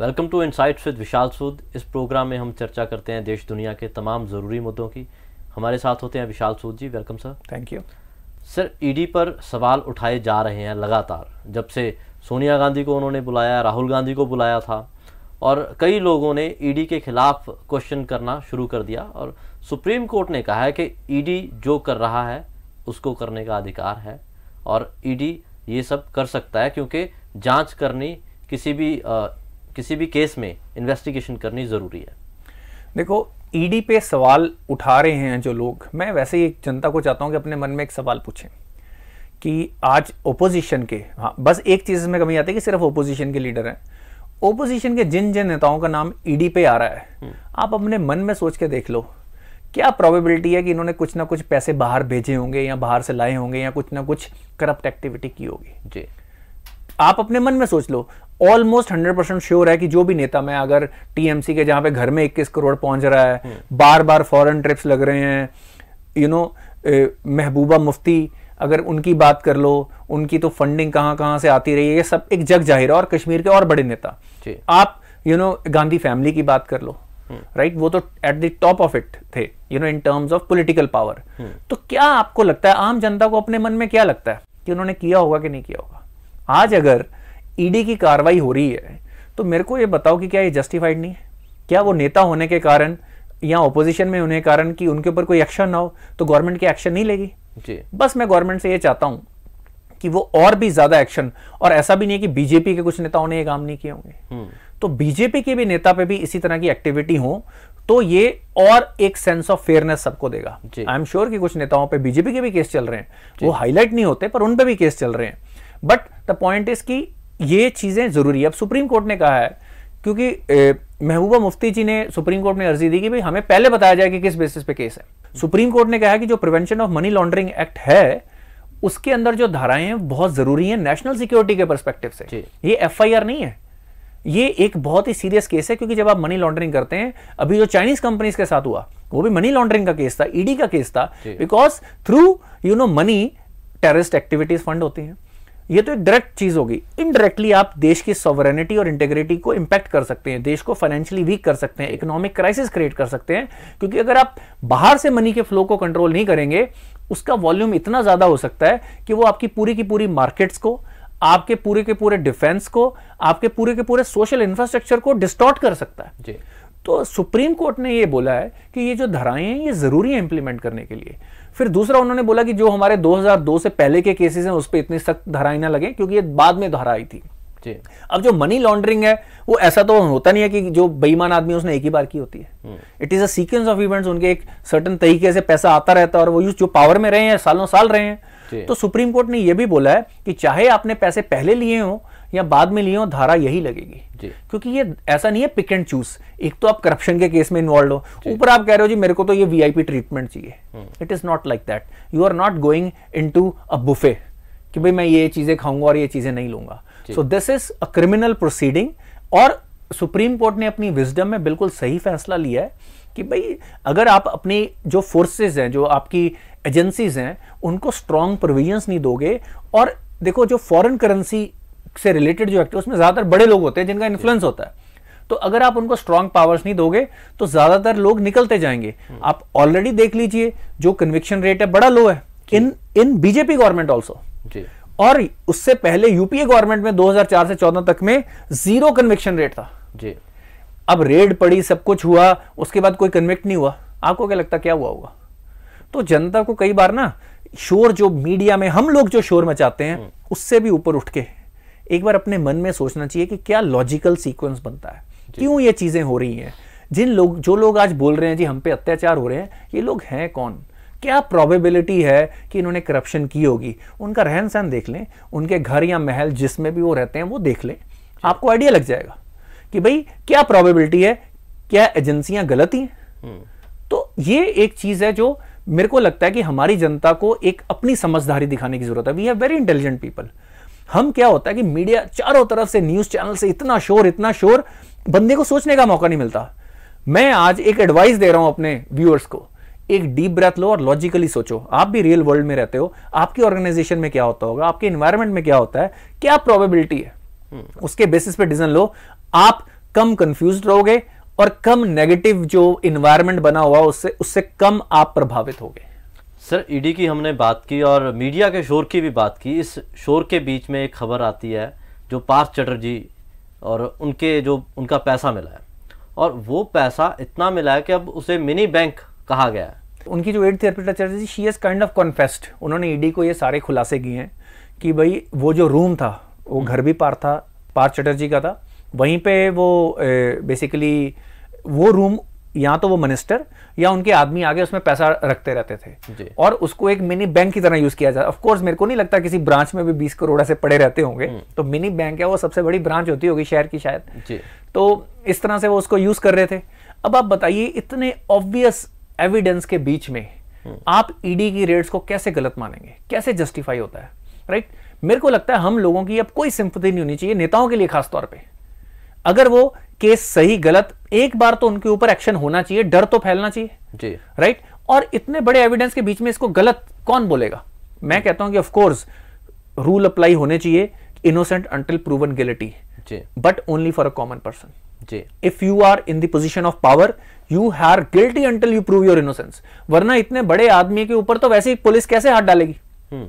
Welcome to insights with Vishal Sood इस programme में हम चर्चा करते हैं देश दुनिया के तमाम ज़रूरी मुद्दों की हमारे साथ होते हैं Vishal Sood ji welcome sir thank you sir ED पर सवाल उठाए जा रहे हैं लगातार जब से सोनिया गांधी को उन्होंने बुलाया राहुल गांधी को बुलाया था और कई लोगों ने ईडी e के खिलाफ क्वेश्चन करना शुरू कर दिया और सुप्रीम कोर्ट ने कहा है कि ईडी e जो कर रहा है उसको करने का अधिकार है और ईडी e ये सब कर सकता है क्योंकि जांच करनी किसी भी किसी भी केस में इन्वेस्टिगेशन करनी ज़रूरी है देखो ईडी e पे सवाल उठा रहे हैं जो लोग मैं वैसे ही एक जनता को चाहता हूँ कि अपने मन में एक सवाल पूछें कि आज ओपोजिशन के हाँ बस एक चीज़ में कमी आती है कि सिर्फ ओपोजिशन के लीडर हैं ओपोजिशन के जिन जिन नेताओं का नाम ईडी e पे आ रहा है हम्म। आप अपने मन में सोच के देख लो क्या प्रोबेबिलिटी है कि इन्होंने कुछ ना कुछ पैसे बाहर भेजे होंगे या बाहर से लाए होंगे या कुछ ना कुछ करप्ट एक्टिविटी की होगी जी आप अपने मन में सोच लो ऑलमोस्ट हंड्रेड परसेंट श्योर है कि जो भी नेता मैं अगर टीएमसी के जहां पे घर में इक्कीस करोड़ पहुंच रहा है बार बार फॉरेन ट्रिप्स लग रहे हैं यू नो महबूबा मुफ्ती अगर उनकी बात कर लो उनकी तो फंडिंग कहां कहां से आती रही है ये सब एक जग जाहिर है और कश्मीर के और बड़े नेता आप you you know know, Gandhi family की बात कर लो राइट हम्म। वो तो at the top of it थे you know in terms of political power तो क्या आपको लगता है आम जनता को अपने मन में क्या लगता है कि उन्होंने किया होगा कि नहीं किया होगा आज अगर ईडी e की कार्रवाई हो रही है तो मेरे को ये बताओ कि क्या ये जस्टिफाइड नहीं है क्या वो नेता होने के कारण या ओपोजिशन में होने के कारण कि उनके ऊपर कोई एक्शन ना हो तो गवर्नमेंट की एक्शन नहीं लेगी जी बस मैं गवर्नमेंट से ये चाहता हूँ कि वो और भी ज्यादा एक्शन और ऐसा भी नहीं है कि बीजेपी के कुछ नेताओं ने ये काम नहीं किए होंगे हम्म। तो बीजेपी के भी नेता पे भी इसी तरह की एक्टिविटी हो तो ये और एक सेंस ऑफ फेयरनेस सबको देगा आई एम श्योर कि कुछ नेताओं पे बीजेपी के भी केस चल रहे हैं वो हाईलाइट नहीं होते पर उन पे भी केस चल रहे हैं बट द पॉइंट इज कि ये चीज़ें ज़रूरी है अब सुप्रीम कोर्ट ने कहा है क्योंकि महबूबा मुफ्ती जी ने सुप्रीम कोर्ट में अर्जी दी कि भाई हमें पहले बताया जाए कि किस बेसिस पे केस है सुप्रीम कोर्ट ने कहा कि जो prevention of money laundering act है उसके अंदर जो धाराएं हैं बहुत ज़रूरी हैं नेशनल सिक्योरिटी के परस्पेक्टिव से ये एफआईआर नहीं है ये एक बहुत ही सीरियस केस है क्योंकि जब आप मनी लॉन्ड्रिंग करते हैं अभी जो चाइनीज कंपनीज के साथ हुआ वो भी मनी लॉन्ड्रिंग का केस था ईडी e का केस था because through you know money terrorist activities fund होती हैं ये तो एक डायरेक्ट चीज होगी इनडायरेक्टली आप देश की सॉवरेनिटी और इंटेग्रिटी को इंपैक्ट कर सकते हैं देश को फाइनेंशियली वीक कर सकते हैं इकोनॉमिक क्राइसिस क्रिएट कर सकते हैं क्योंकि अगर आप बाहर से मनी के फ्लो को कंट्रोल नहीं करेंगे उसका वॉल्यूम इतना ज्यादा हो सकता है कि वो आपकी पूरी की पूरी मार्केट्स को आपके पूरे के पूरे डिफेंस को आपके पूरे के पूरे सोशल इंफ्रास्ट्रक्चर को डिस्टॉर्ट कर सकता है जी तो सुप्रीम कोर्ट ने ये बोला है कि ये जो धाराएं हैं ये ज़रूरी है इंप्लीमेंट करने के लिए फिर दूसरा उन्होंने बोला कि जो हमारे 2002 से पहले के केसेस हैं उस पर इतनी सख्त धाराएं ना लगे क्योंकि ये बाद में धारा आई थी जी अब जो मनी लॉन्ड्रिंग है वो ऐसा तो होता नहीं है कि जो बेईमान आदमी उसने एक ही बार की होती है it is a sequence of events उनके एक सर्टन तरीके से पैसा आता रहता है और वो यूज जो पावर में रहे हैं सालों साल रहे हैं तो सुप्रीम कोर्ट ने यह भी बोला है कि चाहे आपने पैसे पहले लिए हों या बाद में लिए हो धारा यही लगेगी क्योंकि ये ऐसा नहीं है पिक एंड चूज एक तो आप करप्शन के केस में इन्वॉल्व हो ऊपर आप कह रहे हो जी मेरे को तो ये वीआईपी ट्रीटमेंट चाहिए it is not like that you are not going into a buffet कि भाई मैं ये चीजें खाऊंगा और ये चीजें नहीं लूंगा so this is a criminal proceeding और सुप्रीम कोर्ट ने अपनी विजडम में बिल्कुल सही फैसला लिया है कि भाई अगर आप अपनी जो फोर्सेज हैं जो आपकी एजेंसीज हैं उनको स्ट्रॉन्ग प्रोविजंस नहीं दोगे और देखो जो फॉरेन करेंसी से रिलेटेड जो एक्टर उसमें ज्यादातर बड़े लोग होते हैं जिनका इन्फ्लुएंस होता है तो अगर आप उनको स्ट्रांग पावर्स नहीं दोगे तो ज्यादातर लोग निकलते जाएंगे हम्म। आप ऑलरेडी देख लीजिए जो कन्विक्शन रेट है बड़ा लो है in in BJP government also और उससे पहले यूपीए गवर्नमेंट में 2004 से 14 तक में जीरो कन्विक्शन रेट था जी अब रेड पड़ी सब कुछ हुआ उसके बाद कोई कन्विक्ट नहीं हुआ आपको क्या लगता क्या हुआ होगा तो जनता को कई बार ना शोर जो मीडिया में हम लोग जो शोर मचाते हैं हम्म। उससे भी ऊपर उठ के एक बार अपने मन में सोचना चाहिए कि क्या लॉजिकल सीक्वेंस बनता है क्यों ये चीज़ें हो रही हैं जिन लोग जो लोग आज बोल रहे हैं जी हम पे अत्याचार हो रहे हैं ये लोग हैं कौन क्या प्रोबेबिलिटी है कि इन्होंने करप्शन की होगी उनका रहन सहन देख लें उनके घर या महल जिसमें भी वो रहते हैं वो देख लें आपको आइडिया लग जाएगा कि भाई क्या प्रोबेबिलिटी है क्या एजेंसियां गलत ही हम्म। तो ये एक चीज़ है जो मेरे को लगता है कि हमारी जनता को एक अपनी समझदारी दिखाने की जरूरत है we have very intelligent people हम क्या होता है कि मीडिया चारों तरफ से न्यूज चैनल से इतना शोर इतना शोर बंदे को सोचने का मौका नहीं मिलता मैं आज एक एडवाइस दे रहा हूं अपने व्यूअर्स को एक डीप ब्रेथ लो और लॉजिकली सोचो आप भी रियल वर्ल्ड में रहते हो आपकी ऑर्गेनाइजेशन में क्या होता होगा आपके इन्वायरमेंट में क्या होता है क्या प्रोबेबिलिटी है हम्म। उसके बेसिस पे डिसीजन लो आप कम कंफ्यूज रहोगे और कम नेगेटिव जो इन्वायरमेंट बना हुआ उससे उससे कम आप प्रभावित होगे सर ईडी e की हमने बात की और मीडिया के शोर की भी बात की इस शोर के बीच में एक खबर आती है जो पार्थ चटर्जी और उनके जो उनका पैसा मिला है और वो पैसा इतना मिला है कि अब उसे मिनी बैंक कहा गया है उनकी जो aide Arpita Chatterjee she is kind of confessed उन्होंने ईडी e को ये सारे खुलासे किए हैं कि भाई वो जो रूम था वो हम्म। घर भी पार था पार्थ चटर्जी का था वहीं पे वो बेसिकली वो रूम या तो वो मिनिस्टर या उनके आदमी आगे उसमें पैसा रखते रहते थे और उसको एक मिनी बैंक की तरह यूज किया जाता कोर्स मेरे को नहीं लगता किसी ब्रांच में भी बीस करोड़ ऐसे पड़े रहते होंगे हम्म। तो मिनी बैंक है वो सबसे बड़ी ब्रांच होती होगी शहर की शायद तो इस तरह से वो उसको यूज कर रहे थे अब आप बताइए इतने ऑब्वियस एविडेंस के बीच में हम्म। आप ईडी e की रेट्स को कैसे गलत मानेंगे कैसे जस्टिफाई होता है राइट मेरे को लगता है हम लोगों की अब कोई सिंपति नहीं होनी चाहिए नेताओं के लिए खासतौर पर अगर वो केस सही गलत एक बार तो उनके ऊपर एक्शन होना चाहिए डर तो फैलना चाहिए जी राइट और इतने बड़े एविडेंस के बीच में इसको गलत कौन बोलेगा मैं कहता हूं कि ऑफकोर्स रूल अप्लाई होने चाहिए innocent until proven guilty but only for a common person जी if you are in the position of power you are guilty until you prove your innocence वरना इतने बड़े आदमी के ऊपर तो वैसे ही पुलिस कैसे हाथ डालेगी हम्म।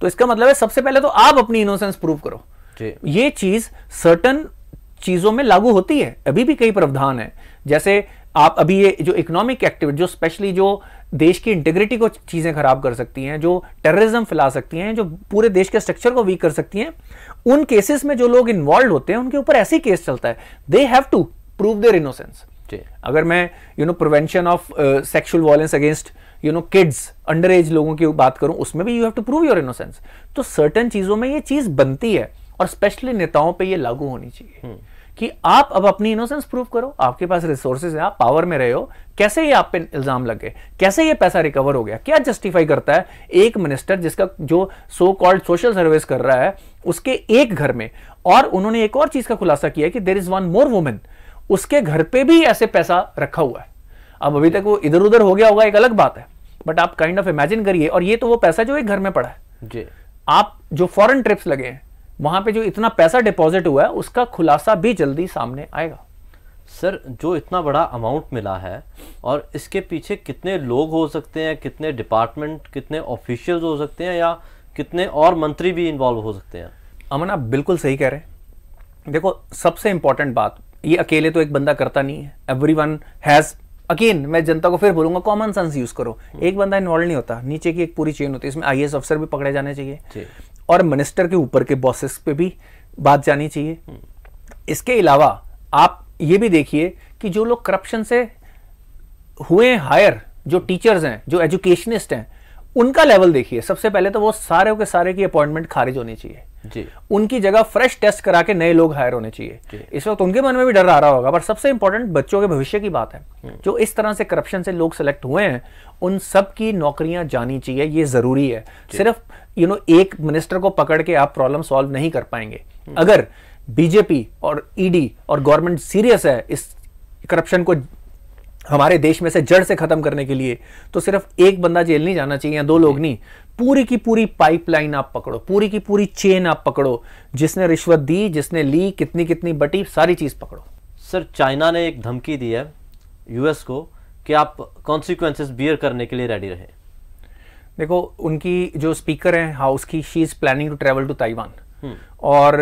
तो इसका मतलब है सबसे पहले तो आप अपनी इनोसेंस प्रूव करो जी. ये चीज सर्टन चीज़ों में लागू होती है अभी भी कई प्रावधान है जैसे आप अभी ये जो इकोनॉमिक एक्टिविटी जो स्पेशली जो देश की इंटेग्रिटी को चीज़ें खराब कर सकती हैं जो टेररिज्म फैला सकती हैं जो पूरे देश के स्ट्रक्चर को वीक कर सकती हैं उन केसेस में जो लोग इन्वॉल्व होते हैं उनके ऊपर ऐसी केस चलता है they have to prove their innocence अगर मैं you know prevention of sexual violence against you know kids under age लोगों की बात करूं उसमें भी you have to prove your innocence तो सर्टन चीज़ों में ये चीज़ बनती है और स्पेशली नेताओं पे ये लागू होनी चाहिए हम्म। कि आप अब अपनी इनोसेंस प्रूव करो आपके पास रिसोर्सेज है आप पावर में रहे हो कैसे ये आप पे इल्जाम गए कैसे ये पैसा रिकवर हो गया क्या जस्टिफाई करता है एक मिनिस्टर जिसका जो सो कॉल्ड सोशल सर्विस कर रहा है उसके एक घर में और उन्होंने एक और चीज का खुलासा किया कि there is one more women उसके घर पे भी ऐसे पैसा रखा हुआ है अब अभी तक वो इधर उधर हो गया होगा एक अलग बात है बट आप काइंड ऑफ इमेजिन करिए और ये तो वो पैसा जो एक घर में पड़ा है जी आप जो फॉरेन ट्रिप्स लगे हैं वहां पे जो इतना पैसा डिपॉजिट हुआ है उसका खुलासा भी जल्दी सामने आएगा सर जो इतना बड़ा अमाउंट मिला है और इसके पीछे कितने लोग हो सकते हैं कितने डिपार्टमेंट कितने ऑफिशियल्स हो सकते हैं या कितने और मंत्री भी इन्वॉल्व हो सकते हैं अमन आप बिल्कुल सही कह रहे हैं देखो सबसे इंपॉर्टेंट बात ये अकेले तो एक बंदा करता नहीं है एवरी वन हैज़ अगेन मैं जनता को फिर बोलूंगा कॉमन सेंस यूज करो हम्म। एक बंदा इन्वॉल्व नहीं होता नीचे की एक पूरी चेन होती है इसमें आई अफसर भी पकड़े जाने चाहिए और मिनिस्टर के ऊपर के बॉसेस पे भी बात जानी चाहिए इसके अलावा आप ये भी देखिए कि जो लोग करप्शन से हुए हायर जो टीचर्स हैं जो एजुकेशनिस्ट हैं उनका लेवल देखिए सबसे पहले तो वो सारे के सारे की अपॉइंटमेंट खारिज होनी चाहिए उनकी जगह फ्रेश टेस्ट करा के नए लोग हायर होने चाहिए इस वक्त उनके मन में भी डर आ रहा होगा पर सबसे इंपॉर्टेंट बच्चों के भविष्य की बात है हम्म। जो इस तरह से करप्शन से लोग सेलेक्ट हुए हैं उन सब की नौकरियां जानी चाहिए ये जरूरी है सिर्फ यू नो एक मिनिस्टर को पकड़ के आप प्रॉब्लम सॉल्व नहीं कर पाएंगे हम्म। अगर बीजेपी और ईडी e और गवर्नमेंट सीरियस है इस करप्शन को हमारे देश में से जड़ से खत्म करने के लिए तो सिर्फ एक बंदा जेल नहीं जाना चाहिए या दो लोग नहीं पूरी की पूरी पाइपलाइन आप पकड़ो पूरी की पूरी चेन आप पकड़ो जिसने रिश्वत दी जिसने ली कितनी कितनी बटी सारी चीज़ पकड़ो सर चाइना ने एक धमकी दी है यूएस को कि आप कॉन्सिक्वेंसेस बियर करने के लिए रेडी रहे देखो उनकी जो स्पीकर है हाउस की she is planning to travel to Taiwan और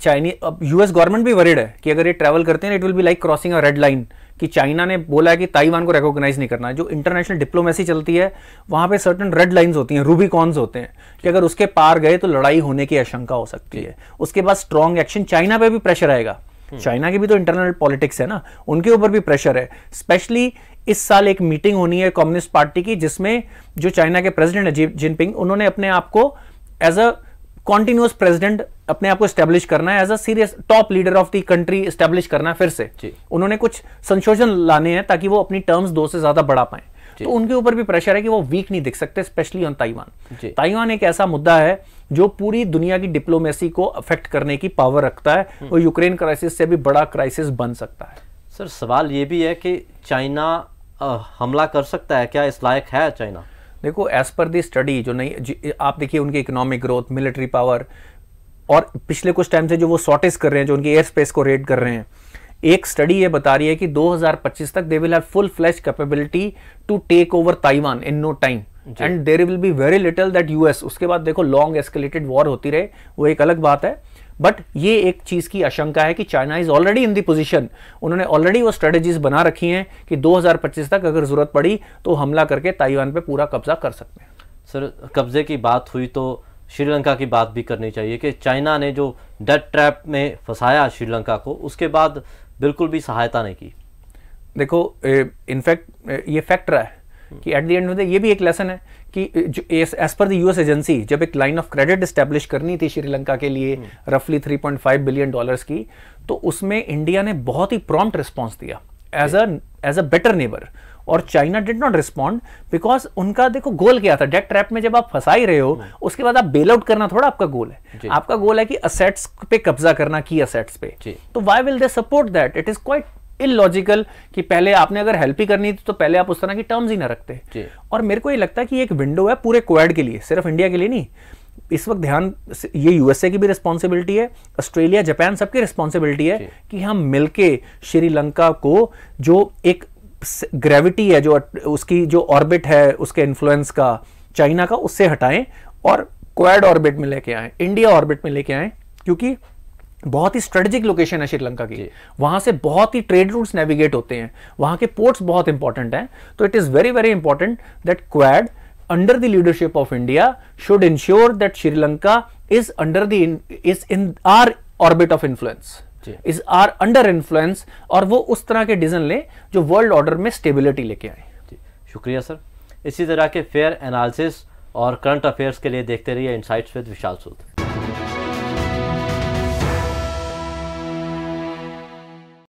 चाइनी अब यूएस गवर्नमेंट भी वरिड है कि अगर ये ट्रैवल करते हैं it will be like crossing a red line कि चाइना ने बोला है कि ताइवान को रिकॉग्नाइज नहीं करना है जो इंटरनेशनल डिप्लोमेसी चलती है वहां पे सर्टन रेड लाइंस होती हैं रूबीकॉन्स होते हैं कि अगर उसके पार गए तो लड़ाई होने की आशंका हो सकती है उसके बाद स्ट्रॉन्ग एक्शन चाइना पे भी प्रेशर आएगा हम्म। चाइना की भी तो इंटरनल पॉलिटिक्स है ना उनके ऊपर भी प्रेशर है स्पेशली इस साल एक मीटिंग होनी है कम्युनिस्ट पार्टी की जिसमें जो चाइना के प्रेसिडेंट है जिनपिंग उन्होंने अपने आप को एज अ कॉन्टिन्यूस प्रेसिडेंट अपने आप को स्टैब्लिश करना है as a serious top leader of the country establish करना है फिर से उन्होंने कुछ संशोधन लाने हैं ताकि वो अपनी टर्म्स दो से ज्यादा बढ़ा पाए तो उनके ऊपर भी प्रेशर है कि वो वीक नहीं दिख सकते स्पेशली ऑन ताइवान ताइवान एक ऐसा मुद्दा है जो पूरी दुनिया की डिप्लोमेसी को अफेक्ट करने की पावर रखता है हम्म। और यूक्रेन क्राइसिस से भी बड़ा क्राइसिस बन सकता है सर सवाल ये भी है कि चाइना हमला कर सकता है क्या इस लायक है चाइना देखो एज पर दी स्टडी जो नहीं आप देखिए उनकी इकोनॉमिक ग्रोथ मिलिट्री पावर और पिछले कुछ टाइम से जो वो शॉर्टेज कर रहे हैं जो उनकी एयर स्पेस को रेड कर रहे हैं एक स्टडी ये बता रही है कि 2025 तक they will have full flash capability to take over Taiwan in no time and there will be very little that US उसके बाद देखो लॉन्ग एस्केलेटेड वॉर होती रहे वो एक अलग बात है बट ये एक चीज़ की आशंका है कि China is already in the position उन्होंने ऑलरेडी वो स्ट्रेटेजीज बना रखी हैं कि 2025 तक अगर ज़रूरत पड़ी तो हमला करके ताइवान पे पूरा कब्जा कर सकते हैं सर कब्जे की बात हुई तो श्रीलंका की बात भी करनी चाहिए कि चाइना ने जो डेट ट्रैप में फंसाया श्रीलंका को उसके बाद बिल्कुल भी सहायता नहीं की देखो इनफैक्ट ये फैक्ट रहा है कि at the end of the ये भी एक लेसन है कि as per the US agency जब एक लाइन ऑफ क्रेडिट स्टेब्लिश करनी थी श्रीलंका के लिए रफली 3.5 बिलियन डॉलर्स की तो उसमें इंडिया ने बहुत ही प्रॉम्प्ट रिस्पॉन्स दिया as a as a better neighbour और China did not respond because उनका देखो गोल क्या था डेट ट्रैप में जब आप फंसा ही रहे हो हम्म। उसके बाद आप बेल आउट करना थोड़ा आपका गोल है आपका गोल है कि असेट्स पे कब्जा करना की असेट्स पे तो why will they support that it is quite illogical कि पहले आपने अगर हेल्प ही करनी थी तो पहले आप उस तरह की टर्म्स ही ना रखते और मेरे को ये लगता है कि एक विंडो है पूरे क्वाड के लिए सिर्फ इंडिया के लिए नहीं इस वक्त ध्यान ये यूएसए की भी रिस्पॉन्सिबिलिटी है ऑस्ट्रेलिया जापान सबकी रिस्पॉन्सिबिलिटी है कि हम मिलके श्रीलंका को जो एक ग्रेविटी है जो उसकी जो ऑर्बिट है उसके इन्फ्लुएंस का चाइना का उससे हटाएं और क्वाड ऑर्बिट में लेके आए इंडिया ऑर्बिट में लेके आए क्योंकि बहुत ही स्ट्रेटेजिक लोकेशन है श्रीलंका की वहां से बहुत ही ट्रेड रूट्स नेविगेट होते हैं वहां के पोर्ट्स बहुत इंपॉर्टेंट हैं तो it is very very important that Quad under the leadership of India should ensure that Sri Lanka is under the is in our orbit of influence is or under influence और वो उस तरह के डिसीजन लें जो वर्ल्ड ऑर्डर में stability लेके आए शुक्रिया सर इसी तरह के फेयर एनालिसिस और करंट अफेयर्स के लिए देखते रहिए इनसाइट्स विद विशाल सूद